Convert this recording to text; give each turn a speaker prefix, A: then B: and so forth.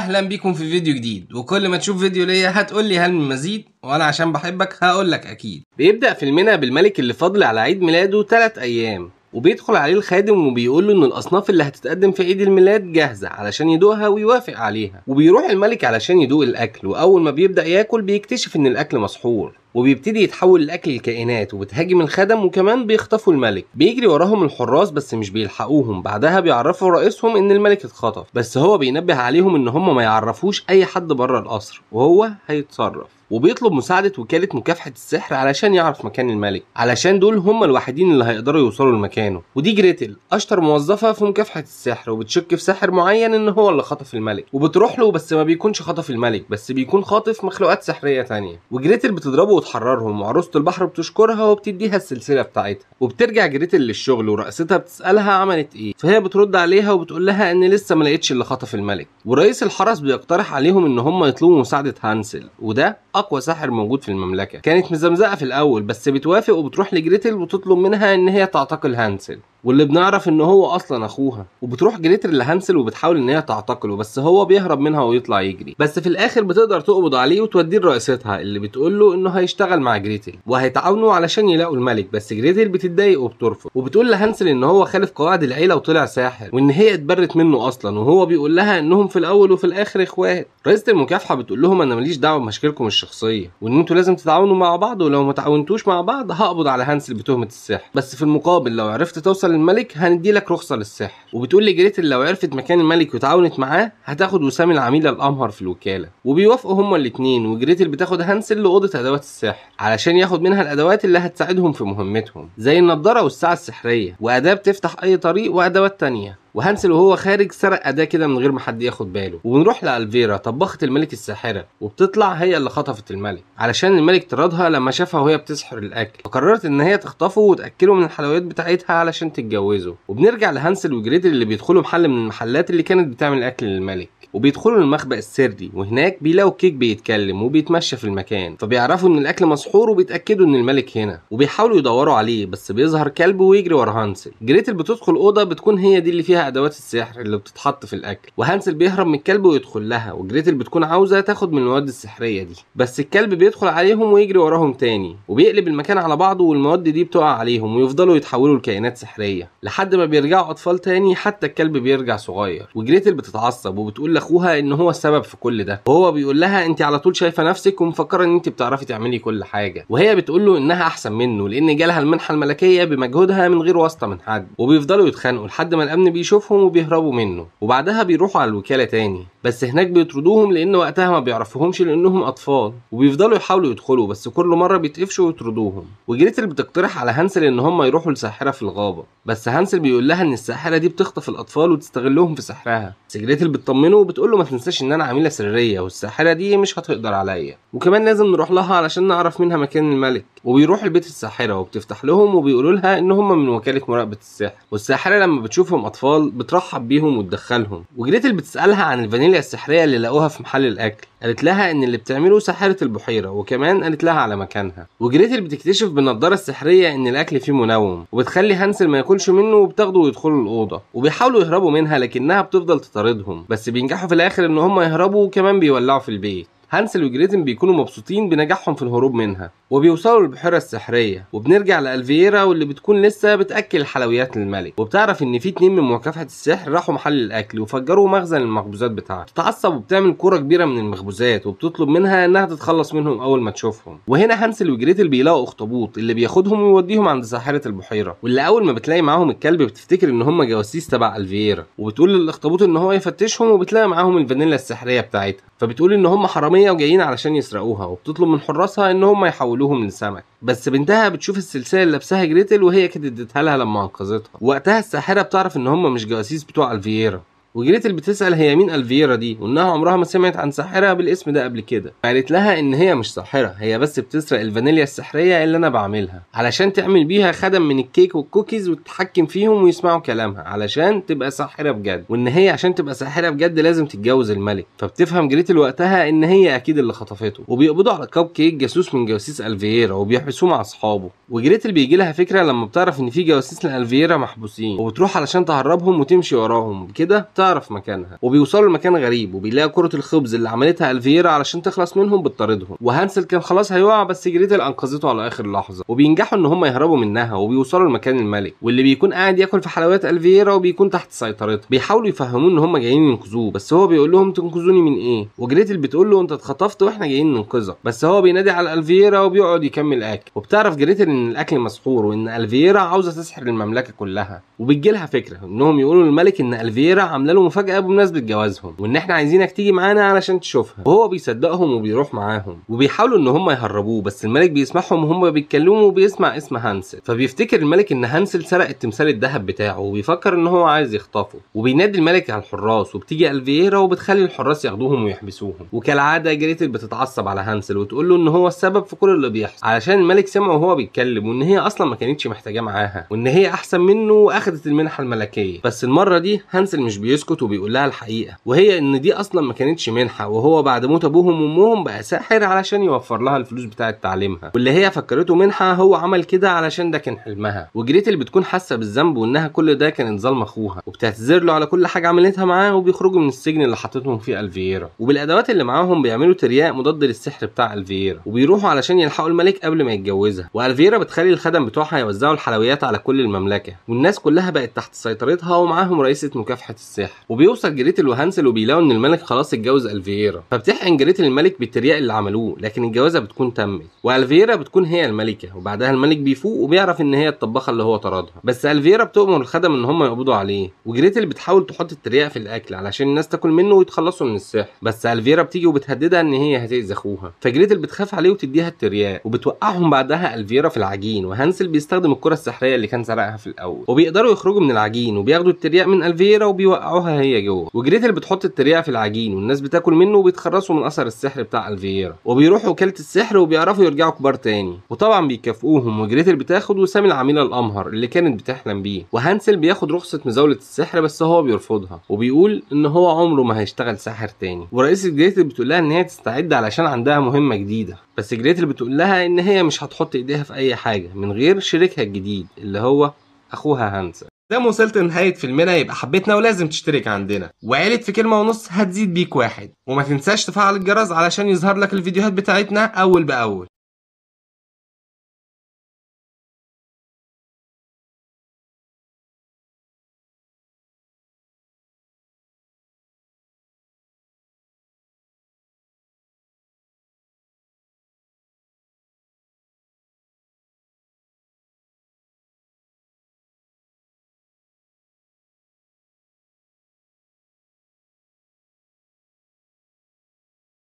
A: اهلا بيكم في فيديو جديد وكل ما تشوف فيديو ليا هتقول لي هل من مزيد وانا عشان بحبك هقول لك اكيد بيبدا فيلمنا بالملك اللي فاضل على عيد ميلاده 3 ايام وبيدخل عليه الخادم وبيقول له ان الاصناف اللي هتتقدم في عيد الميلاد جاهزه علشان يدوقها ويوافق عليها وبيروح الملك علشان يدوق الاكل واول ما بيبدا ياكل بيكتشف ان الاكل مسحور وبيبتدي يتحول لاكل الكائنات وبتهاجم الخدم وكمان بيخطفوا الملك بيجري وراهم الحراس بس مش بيلحقوهم بعدها بيعرفوا رئيسهم ان الملك اتخطف بس هو بينبه عليهم ان هم ما يعرفوش اي حد بره القصر وهو هيتصرف وبيطلب مساعدة وكالة مكافحة السحر علشان يعرف مكان الملك علشان دول هم الوحيدين اللي هيقدروا يوصلوا لمكانه ودي جريتل أشطر موظفة في مكافحة السحر وبتشك في ساحر معين إن هو اللي خطف الملك وبتروح له بس ما بيكونش خطف الملك بس بيكون خاطف مخلوقات سحرية تانية وجريتل بتضربه وتحررهم وعروسة البحر بتشكرها وبتديها السلسلة بتاعتها وبترجع جريتل للشغل ورئيستها بتسألها عملت إيه فهي بترد عليها وبتقول لها إن لسه ما لقيتش اللي خطف الملك ورئيس الحرس بيقترح عليهم إن هم يطلبوا مساعدة هانسل وده اقوى ساحر موجود في المملكه كانت مزمزقه في الاول بس بتوافق وبتروح لجريتل وتطلب منها ان هي تعتقل هانسل واللي بنعرف ان هو اصلا اخوها وبتروح جليتر لهانسل وبتحاول ان هي تعتقله بس هو بيهرب منها ويطلع يجري بس في الاخر بتقدر تقبض عليه وتوديه لرئيستها اللي بتقول له انه هيشتغل مع جريتل وهيتعاونوا علشان يلاقوا الملك بس جريتل بتتضايق وبترفض وبتقول لهانسل ان هو خالف قواعد العيله وطلع ساحر وان هي اتبرت منه اصلا وهو بيقول لها انهم في الاول وفي الاخر اخوات رئيسه المكافحه بتقول لهم انا ماليش دعوه بمشاكلكم الشخصيه وان انتوا لازم تتعاونوا مع بعض ولو ما تعاونتوش مع بعض هقبض على هانسل بتهمه السحر بس في المقابل لو عرفت توصل الملك هندي لك رخصه للسحر وبتقول لجريت لو عرفت مكان الملك وتعاونت معاه هتاخد وسام العميل الامهر في الوكاله وبيوافقوا هما الاثنين وجريت بتاخد هانسل لاوضه ادوات السحر علشان ياخد منها الادوات اللي هتساعدهم في مهمتهم زي النضاره والساعه السحريه واداه بتفتح اي طريق وادوات تانية وهانسل وهو خارج سرق اداه كده من غير ما حد ياخد باله ونروح لالفيرا طباخه الملك الساحره وبتطلع هي اللي خطفت الملك علشان الملك طردها لما شافها وهي بتسحر الاكل فقررت ان هي تخطفه وتاكله من الحلويات بتاعتها علشان تتجوزه وبنرجع لهانسل وجريتل اللي بيدخلوا محل من المحلات اللي كانت بتعمل اكل للملك وبيدخلوا المخبأ السري وهناك بيلاقوا كيك بيتكلم وبيتمشى في المكان فبيعرفوا ان الاكل مسحور وبيتاكدوا ان الملك هنا وبيحاولوا يدوروا عليه بس بيظهر كلب ويجري ورا هانسل جريتل بتدخل اوضه بتكون هي دي اللي فيها ادوات السحر اللي بتتحط في الاكل وهانسل بيهرب من الكلب ويدخل لها وجريتل بتكون عاوزه تاخد من المواد السحريه دي بس الكلب بيدخل عليهم ويجري وراهم تاني وبيقلب المكان على بعضه والمواد دي بتقع عليهم ويفضلوا يتحولوا لكائنات سحريه لحد ما بيرجعوا اطفال تاني حتى الكلب بيرجع صغير وجريتل بتتعصب وبتقول اخوها ان هو السبب في كل ده وهو بيقول لها انت على طول شايفه نفسك ومفكره ان انت بتعرفي تعملي كل حاجه وهي بتقول له انها احسن منه لان جالها المنحه الملكيه بمجهودها من غير واسطه من حد وبيفضلوا يتخانقوا لحد ما الامن بيشوفهم وبيهربوا منه وبعدها بيروحوا على الوكاله تاني بس هناك بيطردوهم لان وقتها ما بيعرفوهمش لانهم اطفال وبيفضلوا يحاولوا يدخلوا بس كل مره بيتقفشوا ويطردوهم وجريتل بتقترح على هانسل ان هم يروحوا لساحره في الغابه بس هانسل بيقول لها ان الساحره دي بتخطف الاطفال وتستغلهم في سحرها سجريتل بتطمنه وتقول له ما تنساش ان انا عميله سريه والساحره دي مش هتقدر عليا وكمان لازم نروح لها علشان نعرف منها مكان الملك وبيروح البيت الساحره وبتفتح لهم وبيقولوا لها ان هم من وكاله مراقبه السحر والساحره لما بتشوفهم اطفال بترحب بيهم وتدخلهم وجريتل بتسالها عن الفانيليا السحريه اللي لقوها في محل الاكل قالت لها ان اللي بتعمله ساحره البحيره وكمان قالت لها على مكانها وجريتل بتكتشف بالنظاره السحريه ان الاكل فيه منوم وبتخلي هانسل ما ياكلش منه وبتاخده ويدخلوا الاوضه وبيحاولوا يهربوا منها لكنها بتفضل تطاردهم بس بينجح بينجحوا في الاخر ان هم يهربوا وكمان بيولعوا في البيت هانسل وجريتن بيكونوا مبسوطين بنجاحهم في الهروب منها وبيوصلوا للبحيره السحريه وبنرجع لالفييرا واللي بتكون لسه بتاكل حلويات للملك وبتعرف ان في اتنين من مكافحه السحر راحوا محل الاكل وفجروا مخزن المخبوزات بتاعها بتتعصب وبتعمل كوره كبيره من المخبوزات وبتطلب منها انها تتخلص منهم اول ما تشوفهم وهنا هانسل وجريتل بيلاقوا اخطبوط اللي بياخدهم ويوديهم عند ساحره البحيره واللي اول ما بتلاقي معاهم الكلب بتفتكر ان هم جواسيس تبع الفييرا وبتقول للاخطبوط ان هو يفتشهم وبتلاقي معاهم الفانيلا السحريه بتاعتها فبتقول ان هم حراميه وجايين علشان يسرقوها وبتطلب من حراسها ان هم يحولوا بيقولوهم لسمك بس بنتها بتشوف السلسله اللي لابساها جريتل وهي كانت اديتها لها لما انقذتها وقتها الساحره بتعرف ان هم مش جواسيس بتوع الفييرا وجريتل بتسال هي مين الفيرا دي وانها عمرها ما سمعت عن ساحره بالاسم ده قبل كده قالت لها ان هي مش ساحره هي بس بتسرق الفانيليا السحريه اللي انا بعملها علشان تعمل بيها خدم من الكيك والكوكيز وتتحكم فيهم ويسمعوا كلامها علشان تبقى ساحره بجد وان هي عشان تبقى ساحره بجد لازم تتجوز الملك فبتفهم جريتل وقتها ان هي اكيد اللي خطفته وبيقبضوا على كاب كيك جاسوس من جواسيس الفييرا وبيحبسوه مع اصحابه وجريتل بيجي لها فكره لما بتعرف ان في جواسيس لالفييرا محبوسين وبتروح علشان تهربهم وتمشي وراهم كده تعرف مكانها وبيوصلوا لمكان غريب وبيلاقوا كره الخبز اللي عملتها الفيرا علشان تخلص منهم بتطاردهم وهانسل كان خلاص هيقع بس جريتل انقذته على اخر لحظه وبينجحوا ان هم يهربوا منها وبيوصلوا لمكان الملك واللي بيكون قاعد ياكل في حلويات الفيرا وبيكون تحت سيطرته بيحاولوا يفهموه ان هم جايين ينقذوه بس هو بيقول لهم تنقذوني من ايه وجريتل بتقول له انت اتخطفت واحنا جايين ننقذك بس هو بينادي على الفيرا وبيقعد يكمل اكل وبتعرف جريتل ان الاكل مسحور وان الفيرا عاوزه تسحر المملكه كلها وبتجيلها فكره انهم يقولوا للملك ان الفيرا عامله له مفاجاه بمناسبه جوازهم وان احنا عايزينك تيجي معانا علشان تشوفها وهو بيصدقهم وبيروح معاهم وبيحاولوا ان هم يهربوه بس الملك بيسمعهم وهم بيتكلموا وبيسمع اسم هانسل فبيفتكر الملك ان هانسل سرق التمثال الذهب بتاعه وبيفكر ان هو عايز يخطفه وبينادي الملك على الحراس وبتيجي الفييرا وبتخلي الحراس ياخدوهم ويحبسوهم وكالعاده جريتل بتتعصب على هانسل وتقول له ان هو السبب في كل اللي بيحصل علشان الملك سمعه وهو بيتكلم وان هي اصلا ما كانتش محتاجاه معاها وان هي احسن منه واخدت المنحه الملكيه بس المره دي هانسل مش بيسكت بيسكت وبيقول لها الحقيقه وهي ان دي اصلا ما كانتش منحه وهو بعد موت ابوهم وامهم بقى ساحر علشان يوفر لها الفلوس بتاعه تعليمها واللي هي فكرته منحه هو عمل كده علشان ده كان حلمها وجريتل بتكون حاسه بالذنب وانها كل ده كانت ظلم اخوها وبتعتذر له على كل حاجه عملتها معاه وبيخرجوا من السجن اللي حطتهم فيه الفييرا وبالادوات اللي معاهم بيعملوا ترياق مضاد للسحر بتاع الفييرا وبيروحوا علشان يلحقوا الملك قبل ما يتجوزها والفييرا بتخلي الخدم بتوعها يوزعوا الحلويات على كل المملكه والناس كلها بقت تحت سيطرتها ومعاهم رئيسه مكافحه السحر الساحر وبيوصل جريتل وهانسل وبيلاقوا ان الملك خلاص اتجوز الفييرا فبتحقن جريتل الملك بالترياق اللي عملوه لكن الجوازه بتكون تمت والفييرا بتكون هي الملكه وبعدها الملك بيفوق وبيعرف ان هي الطباخه اللي هو طردها بس الفييرا بتؤمر الخدم ان هم يقبضوا عليه وجريتل بتحاول تحط الترياق في الاكل علشان الناس تاكل منه ويتخلصوا من السحر بس الفييرا بتيجي وبتهددها ان هي هتاذي اخوها فجريتل بتخاف عليه وتديها الترياق وبتوقعهم بعدها الفييرا في العجين وهانسل بيستخدم الكره السحريه اللي كان سرقها في الاول وبيقدروا يخرجوا من العجين وبياخدوا الترياق من الفييرا وبيوقعوا بيصنعوها هي جوه وجريتل بتحط التريقه في العجين والناس بتاكل منه وبيتخرصوا من اثر السحر بتاع الفييرا وبيروحوا وكاله السحر وبيعرفوا يرجعوا كبار تاني وطبعا بيكافئوهم وجريتل بتاخد وسام العميله الامهر اللي كانت بتحلم بيه وهانسل بياخد رخصه مزاوله السحر بس هو بيرفضها وبيقول ان هو عمره ما هيشتغل ساحر تاني ورئيسه جريتل بتقول لها ان هي تستعد علشان عندها مهمه جديده بس جريتل بتقول لها ان هي مش هتحط ايديها في اي حاجه من غير شريكها الجديد اللي هو اخوها هانسل زي ما وصلت لنهاية فيلمنا يبقى حبيتنا ولازم تشترك عندنا وعيلة في كلمة ونص هتزيد بيك واحد وما تنساش تفعل الجرس علشان يظهر لك الفيديوهات بتاعتنا أول بأول